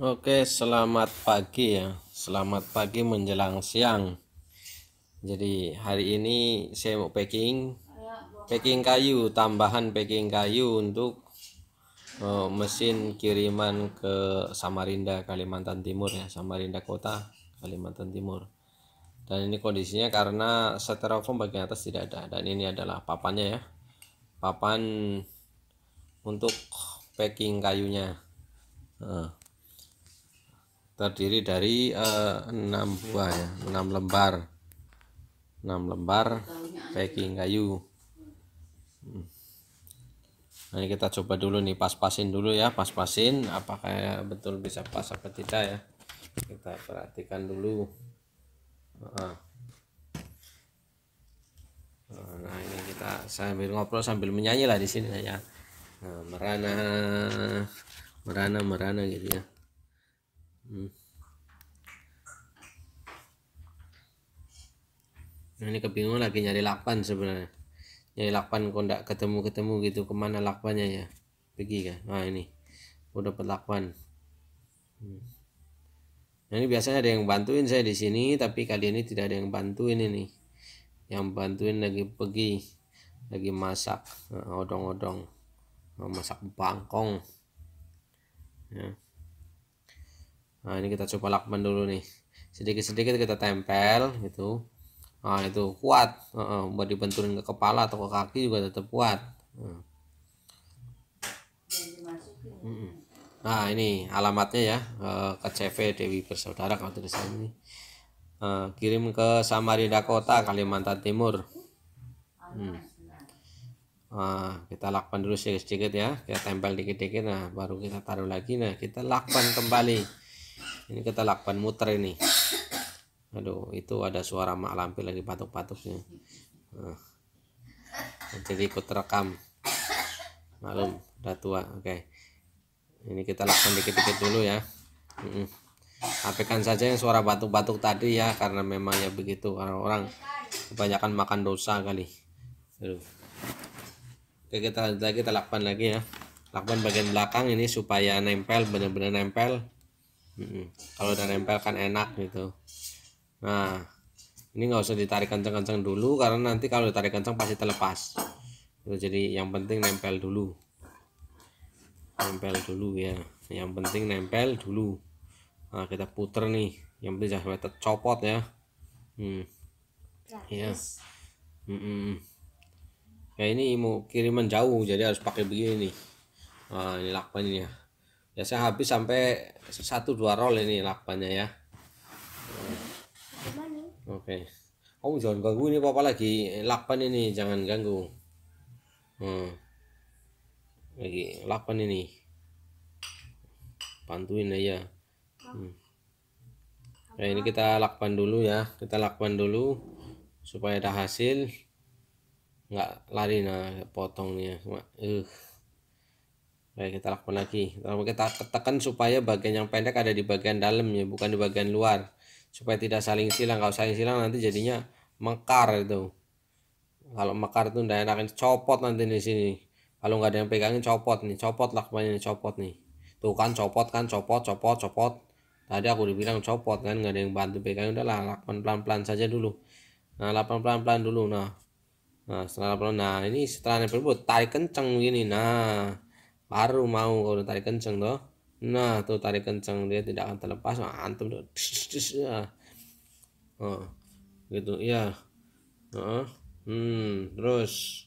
Oke, selamat pagi ya. Selamat pagi menjelang siang. Jadi hari ini saya mau packing packing kayu, tambahan packing kayu untuk uh, mesin kiriman ke Samarinda, Kalimantan Timur ya, Samarinda Kota, Kalimantan Timur. Dan ini kondisinya karena styrofoam bagian atas tidak ada dan ini adalah papannya ya. Papan untuk packing kayunya. Uh terdiri dari eh, enam uh, buah ya, enam lembar, enam lembar packing kayu. Hmm. Nah, ini kita coba dulu nih pas-pasin dulu ya, pas-pasin apakah betul bisa pas apa tidak ya. Kita perhatikan dulu. Nah, nah ini kita sambil ngobrol sambil menyanyi lah di sini ya. Nah, merana merana merana gitu ya nah ini kebingungan lagi nyari lakban sebenarnya nyari lakban kok ndak ketemu ketemu gitu kemana lakbannya ya pergi kan nah ini udah dapat lakban nah ini biasanya ada yang bantuin saya di sini tapi kali ini tidak ada yang bantuin ini yang bantuin lagi pergi lagi masak eh, odong-odong masak bangkong ya nah ini kita coba lakban dulu nih sedikit-sedikit kita tempel gitu nah itu kuat uh -uh, buat dibenturin ke kepala atau ke kaki juga tetap kuat uh. nah ini alamatnya ya uh, ke CV Dewi Bersaudara kalau salah ini uh, kirim ke Samarinda Kota Kalimantan Timur hmm. Nah, kita lakban dulu sedikit-sedikit ya kita tempel dikit-dikit nah baru kita taruh lagi nah kita lakban kembali ini kita lakukan muter ini aduh itu ada suara mak lampir lagi patuk-patuknya ah. nah, jadi ikut rekam malam udah tua oke okay. ini kita lakukan dikit-dikit dulu ya tapi kan Apikan saja yang suara batuk-batuk tadi ya karena memang ya begitu orang-orang kebanyakan makan dosa kali aduh oke kita lagi kita lakukan lagi ya lakukan bagian belakang ini supaya nempel benar-benar nempel kalau udah nempel kan enak gitu. Nah, ini nggak usah ditarik kenceng-kenceng dulu karena nanti kalau ditarik kenceng pasti terlepas. Gitu, jadi yang penting nempel dulu. Nempel dulu ya. Yang penting nempel dulu. Nah, kita puter nih. Yang penting jangan sampai tercopot ya. Hmm. Ya. hmm -mm. Ya ini mau kiriman jauh jadi harus pakai begini. Nah, ini lakban ini ya ya saya habis sampai satu dua roll ini lakbannya ya oke okay. oh, jangan ganggu ini papa lagi lakban ini jangan ganggu hmm. lagi lakban ini bantuin aja hmm. nah ini kita lakban dulu ya kita lakban dulu supaya ada hasil nggak lari nah potongnya uh. Oke, kita lakukan lagi. Lalu kita tekan supaya bagian yang pendek ada di bagian dalam ya, bukan di bagian luar. Supaya tidak saling silang. Kalau saling silang nanti jadinya mekar itu. Kalau mekar itu tidak enak, copot nanti di sini. Kalau nggak ada yang pegangin copot nih, copot lah kemarin copot nih. Tuh kan copot kan, copot, copot, copot. Tadi aku dibilang copot kan, nggak ada yang bantu pegangin. Udahlah, lakukan pelan-pelan saja dulu. Nah, lakukan pelan-pelan dulu. Nah, nah setelah pelan, nah ini setelah nempel tarik kenceng gini. Nah, baru mau kalau tarik kenceng tuh nah tuh tarik kenceng dia tidak akan terlepas antum tuh oh, gitu ya oh, hmm terus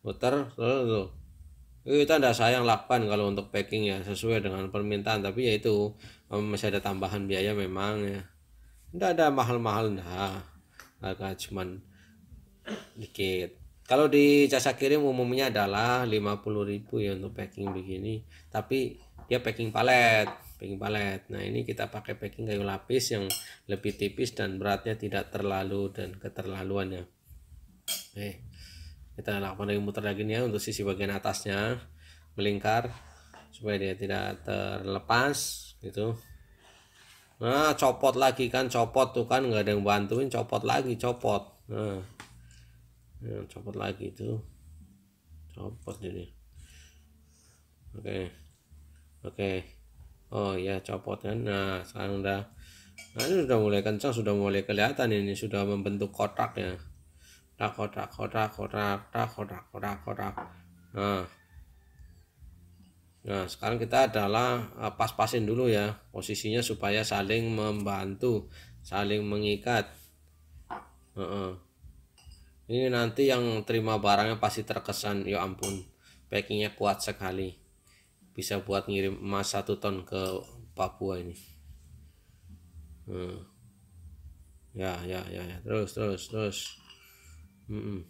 putar terus tuh kita eh, tidak sayang 8 kalau untuk packing ya sesuai dengan permintaan tapi ya itu masih ada tambahan biaya memang ya tidak ada mahal-mahal nah agak cuman dikit kalau di jasa kirim umumnya adalah 50.000 ya untuk packing begini, tapi dia packing palet, packing palet. Nah, ini kita pakai packing kayu lapis yang lebih tipis dan beratnya tidak terlalu dan keterlaluannya. Oke. Kita lakukan lagi muter lagi nih ya untuk sisi bagian atasnya melingkar supaya dia tidak terlepas gitu. Nah, copot lagi kan, copot tuh kan nggak ada yang bantuin, copot lagi, copot. Nah, ya, copot lagi itu copot ini oke oke oh ya copot kan nah sekarang udah nah ini sudah mulai kencang sudah mulai kelihatan ini sudah membentuk kotak ya kotak kotak kotak kotak kotak kotak kotak kotak nah Nah, sekarang kita adalah eh, pas-pasin dulu ya posisinya supaya saling membantu, saling mengikat. Uh -uh ini nanti yang terima barangnya pasti terkesan ya ampun packingnya kuat sekali bisa buat ngirim emas satu ton ke Papua ini hmm. ya ya ya ya terus terus terus hmm.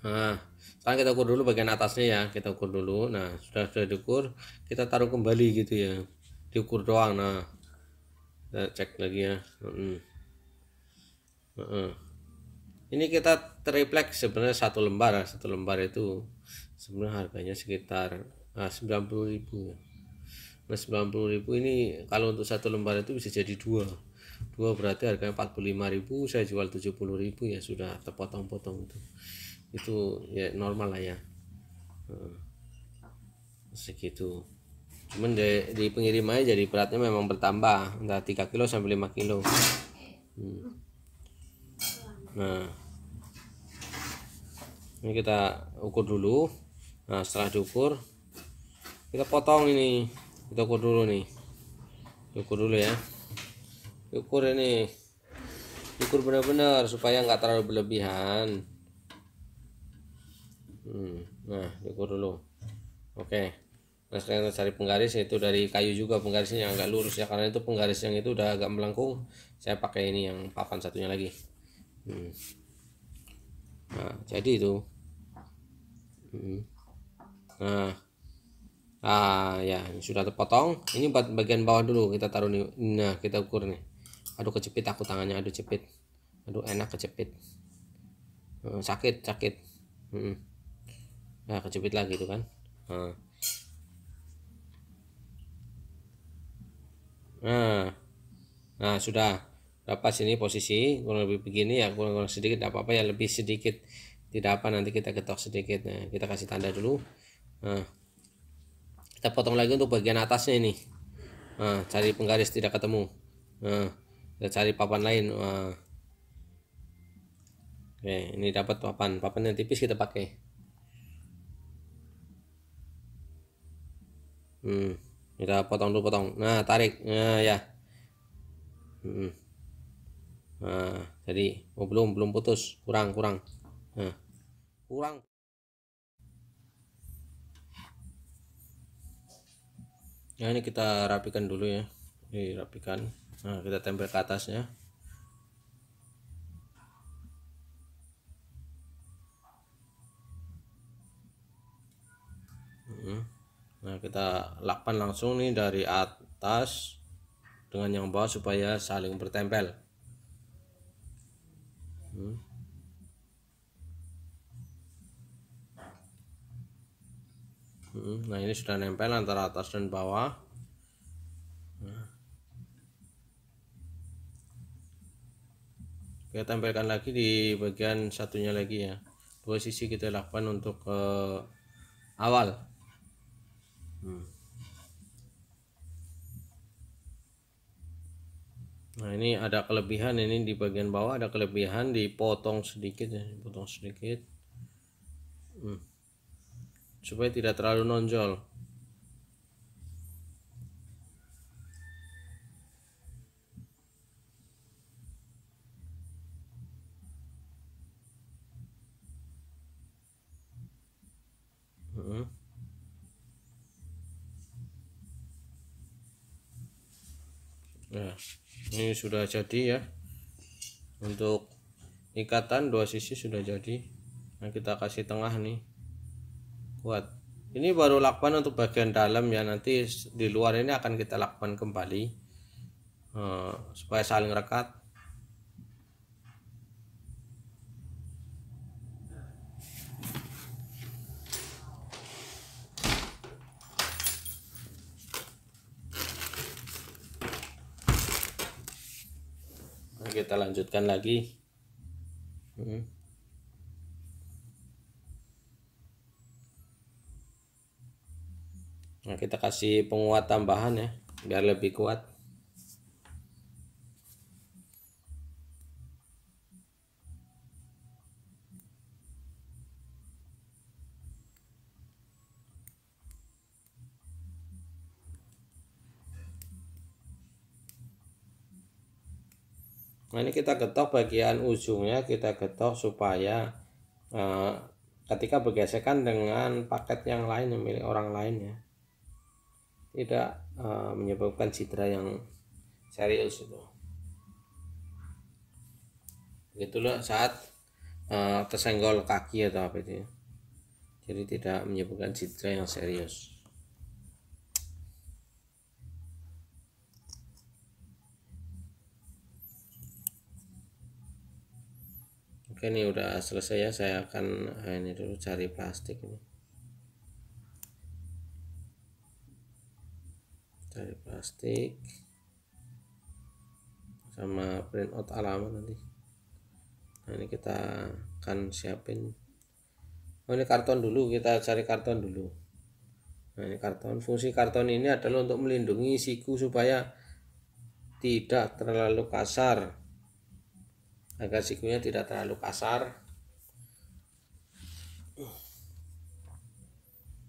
nah sekarang kita ukur dulu bagian atasnya ya kita ukur dulu nah sudah sudah diukur kita taruh kembali gitu ya diukur doang nah kita cek lagi ya hmm. Hmm ini kita triplek sebenarnya satu lembar satu lembar itu sebenarnya harganya sekitar ah, sembilan ribu nah sembilan puluh ribu ini kalau untuk satu lembar itu bisa jadi dua dua berarti harganya empat ribu saya jual tujuh ribu ya sudah terpotong-potong itu itu ya normal lah ya hmm. segitu cuman di, di pengirimannya jadi beratnya memang bertambah antara 3 kilo sampai 5 kilo hmm nah ini kita ukur dulu nah setelah diukur kita potong ini kita ukur dulu nih ukur dulu ya ukur ini ukur benar-benar supaya nggak terlalu berlebihan hmm, nah ukur dulu oke okay. nah sekarang kita cari penggaris yaitu dari kayu juga penggarisnya yang agak lurus ya karena itu penggaris yang itu udah agak melengkung saya pakai ini yang papan satunya lagi hmm. nah jadi itu hmm. nah ah ya sudah terpotong ini buat bagian bawah dulu kita taruh nih nah kita ukur nih aduh kejepit aku tangannya aduh jepit aduh enak kejepit hmm, sakit sakit hmm. nah kejepit lagi itu kan nah. nah nah sudah lepas sini posisi kurang lebih begini ya kurang kurang sedikit tidak apa-apa ya lebih sedikit tidak apa nanti kita ketok sedikit nah kita kasih tanda dulu nah kita potong lagi untuk bagian atasnya ini nah, cari penggaris tidak ketemu nah kita cari papan lain nah. oke ini dapat papan papan yang tipis kita pakai hmm kita potong dulu potong nah tarik nah ya hmm nah, jadi oh belum belum putus kurang kurang nah, kurang nah ini kita rapikan dulu ya ini rapikan nah kita tempel ke atasnya hmm. Nah, kita lakukan langsung nih dari atas dengan yang bawah supaya saling bertempel. nah ini sudah nempel antara atas dan bawah kita tempelkan lagi di bagian satunya lagi ya dua sisi kita lakukan untuk ke eh, awal hmm. nah ini ada kelebihan ini di bagian bawah ada kelebihan dipotong sedikit ya potong sedikit hmm supaya tidak terlalu nonjol Nah, ini sudah jadi ya. Untuk ikatan dua sisi sudah jadi. Nah, kita kasih tengah nih buat ini baru lakban untuk bagian dalam ya nanti di luar ini akan kita lakban kembali uh, supaya saling rekat kita lanjutkan lagi hmm. Nah, kita kasih penguat tambahan ya, biar lebih kuat. Nah ini kita getok bagian ujungnya kita getok supaya eh, ketika bergesekan dengan paket yang lain yang milik orang lain ya tidak uh, menyebabkan cedera yang serius itu. Begitulah saat uh, tersenggol kaki atau apa itu. Ya. Jadi tidak menyebabkan cedera yang serius. Oke ini udah selesai ya saya akan eh, ini dulu cari plastik ini. dari plastik sama print out alamat nanti nah ini kita akan siapin oh ini karton dulu kita cari karton dulu nah ini karton fungsi karton ini adalah untuk melindungi siku supaya tidak terlalu kasar agar sikunya tidak terlalu kasar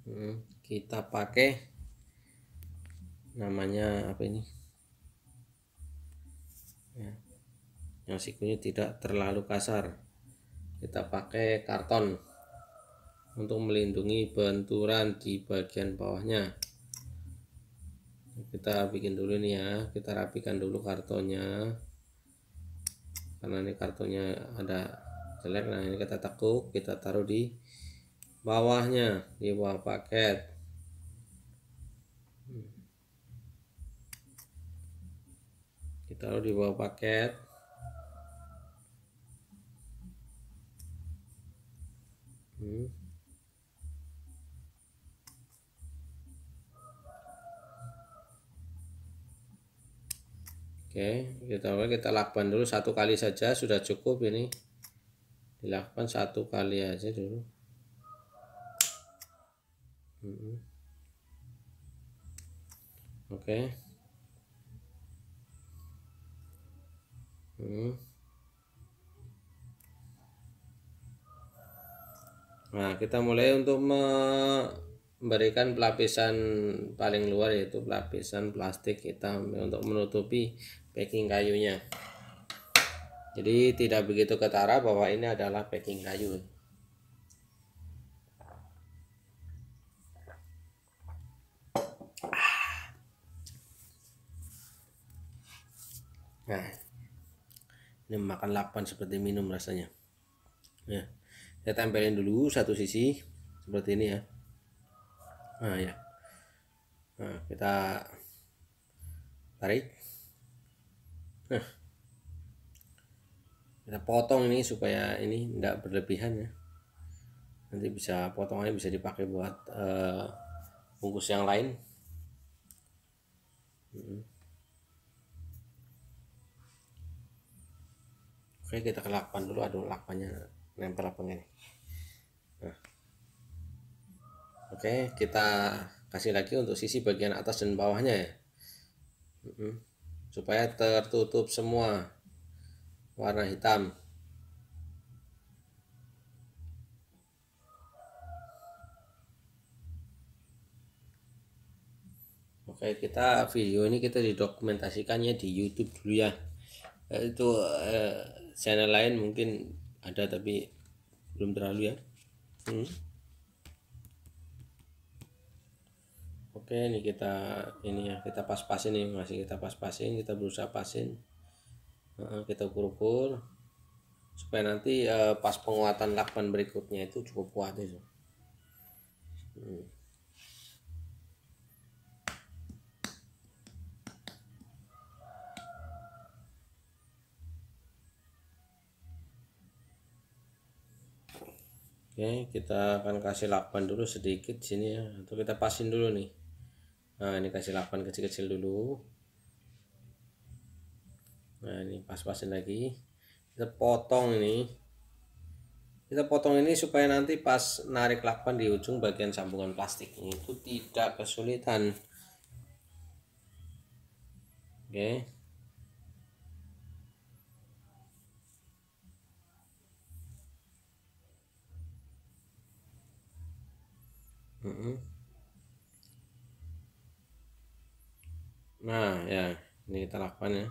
hmm, kita pakai namanya apa ini ya. yang sikunya tidak terlalu kasar kita pakai karton untuk melindungi benturan di bagian bawahnya kita bikin dulu nih ya kita rapikan dulu kartonnya karena ini kartonnya ada jelek nah ini kita tekuk kita taruh di bawahnya di bawah paket taruh di bawah paket hmm. oke kita awal kita lakban dulu satu kali saja sudah cukup ini dilakukan satu kali aja dulu hmm. oke okay. Hmm. Nah, kita mulai untuk memberikan pelapisan paling luar yaitu pelapisan plastik kita untuk menutupi packing kayunya. Jadi tidak begitu ketara bahwa ini adalah packing kayu. ini makan lapan seperti minum rasanya ya saya tempelin dulu satu sisi seperti ini ya nah ya nah, kita tarik nah kita potong ini supaya ini tidak berlebihan ya nanti bisa potongannya bisa dipakai buat uh, bungkus yang lain hmm. oke kita ke lakban dulu aduh lakbannya nempel apa ini nah. oke kita kasih lagi untuk sisi bagian atas dan bawahnya ya supaya tertutup semua warna hitam Oke, kita video ini kita didokumentasikannya di YouTube dulu ya. Itu eh, channel lain mungkin ada tapi belum terlalu ya hmm. oke ini kita ini ya kita pas-pasin nih masih kita pas-pasin kita berusaha pasin nah, kita ukur-ukur supaya nanti eh, pas penguatan lakban berikutnya itu cukup kuat itu hmm. Oke, kita akan kasih lakban dulu sedikit sini ya. Atau kita pasin dulu nih. Nah, ini kasih lakban kecil-kecil dulu. Nah, ini pas-pasin lagi. Kita potong ini. Kita potong ini supaya nanti pas narik lakban di ujung bagian sambungan plastik itu tidak kesulitan. Oke. Nah, ya, ini kita lakukan ya.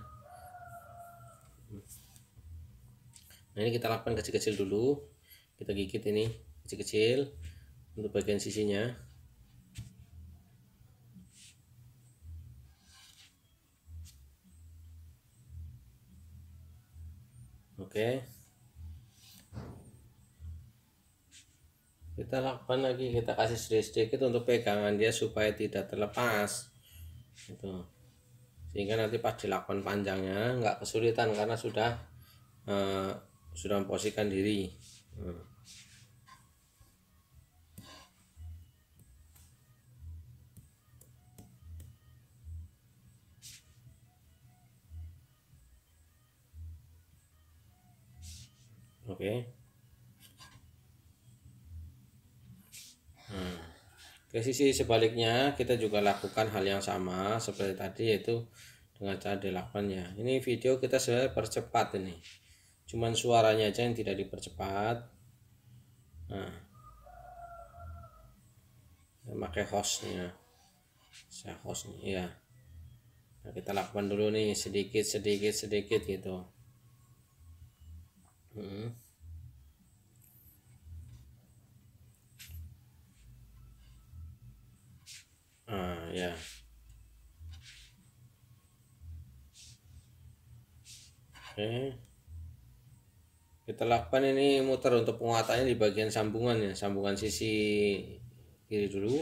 Nah, ini kita lakukan kecil-kecil dulu. Kita gigit ini kecil-kecil untuk bagian sisinya. Oke. Okay. kita lakukan lagi kita kasih sedikit-sedikit untuk pegangan dia supaya tidak terlepas itu sehingga nanti pas dilakukan panjangnya nggak kesulitan karena sudah uh, sudah memposisikan diri hmm. oke okay. Ke sisi sebaliknya, kita juga lakukan hal yang sama seperti tadi yaitu dengan cara dilakukannya. Ini video kita sebenarnya percepat ini. Cuman suaranya aja yang tidak dipercepat. Nah. pakai hostnya. Saya hostnya ya. Nah, kita lakukan dulu nih sedikit sedikit sedikit gitu. Hmm. uh, ya oke kita lakukan ini muter untuk penguatannya di bagian sambungan ya sambungan sisi kiri dulu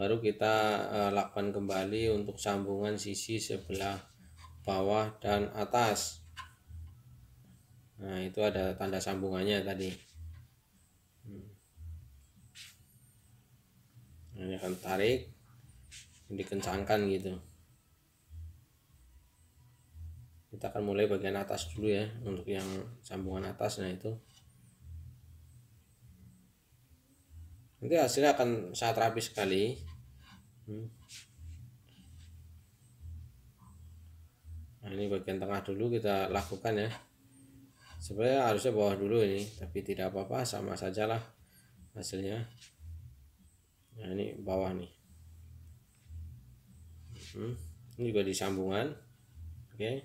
baru kita uh, lakukan kembali untuk sambungan sisi sebelah bawah dan atas nah itu ada tanda sambungannya tadi hmm. ini akan tarik dikencangkan gitu kita akan mulai bagian atas dulu ya untuk yang sambungan atas nah itu nanti hasilnya akan sangat rapi sekali hmm. nah ini bagian tengah dulu kita lakukan ya sebenarnya harusnya bawah dulu ini tapi tidak apa-apa sama sajalah hasilnya nah ini bawah nih hmm. ini juga di sambungan oke okay.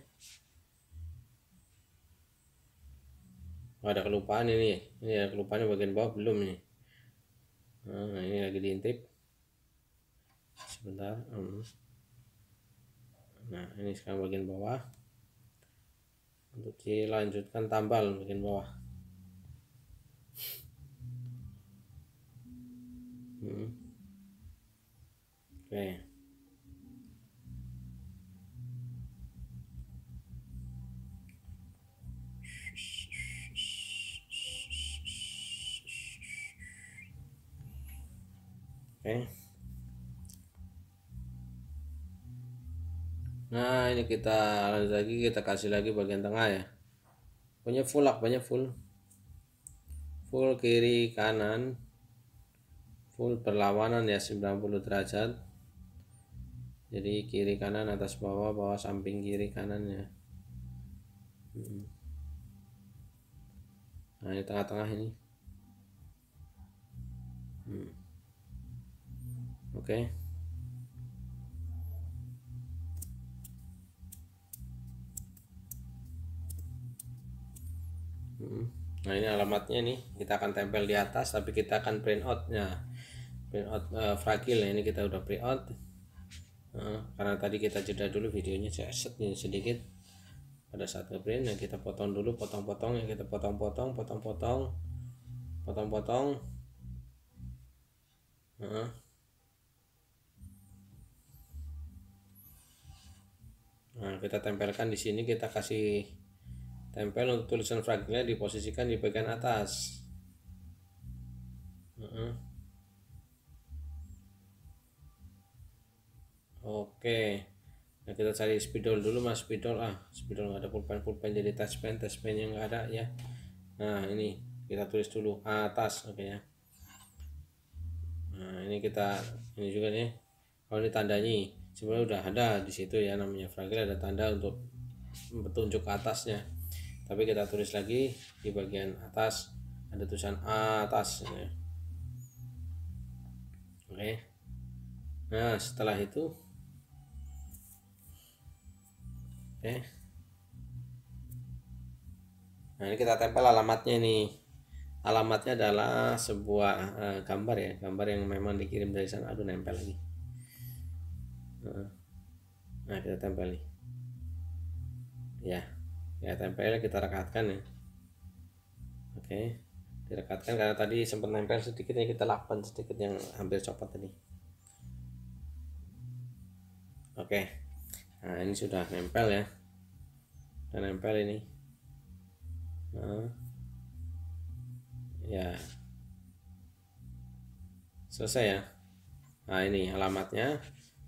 ada kelupaan ini ini ada kelupaannya bagian bawah belum nih nah, ini lagi diintip sebentar hmm. nah ini sekarang bagian bawah untuk dilanjutkan tambal bagian bawah hmm. oke okay. okay. Eh. nah ini kita lanjut lagi kita kasih lagi bagian tengah ya punya full lah banyak full full kiri kanan full perlawanan ya 90 derajat jadi kiri kanan atas bawah bawah samping kiri kanan ya hmm. nah ini tengah-tengah ini hmm oke okay. Hmm. Nah ini alamatnya nih kita akan tempel di atas tapi kita akan print outnya print out uh, eh, fragil ya. ini kita udah print out nah, karena tadi kita jeda dulu videonya saya setnya sedikit pada saat ngeprint print nah, yang kita potong dulu potong-potong yang kita potong-potong potong-potong potong-potong nah, Nah, kita tempelkan di sini kita kasih tempel untuk tulisan fragilnya diposisikan di bagian atas. Uh -uh. Oke. Nah, kita cari spidol dulu Mas, spidol ah, spidol nggak ada pulpen, pulpen jadi taspen, pen yang nggak ada ya. Nah, ini kita tulis dulu atas, oke okay, ya. Nah, ini kita ini juga nih. Kalau oh, sebenarnya udah ada di situ ya namanya fragile ada tanda untuk petunjuk ke atasnya tapi kita tulis lagi di bagian atas ada tulisan atas ya. oke nah setelah itu oke nah ini kita tempel alamatnya nih alamatnya adalah sebuah uh, gambar ya gambar yang memang dikirim dari sana aduh nempel lagi nah kita tempel nih ya ya tempel kita rekatkan ya oke direkatkan karena tadi sempat nempel sedikit ya, kita lapan sedikit yang hampir copot tadi oke nah ini sudah nempel ya sudah nempel ini nah ya selesai ya nah ini alamatnya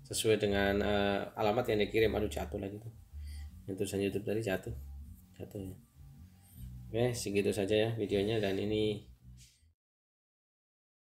sesuai dengan uh, alamat yang dikirim aduh jatuh lagi tuh yang tulisan YouTube tadi jatuh jatuh ya oke segitu saja ya videonya dan ini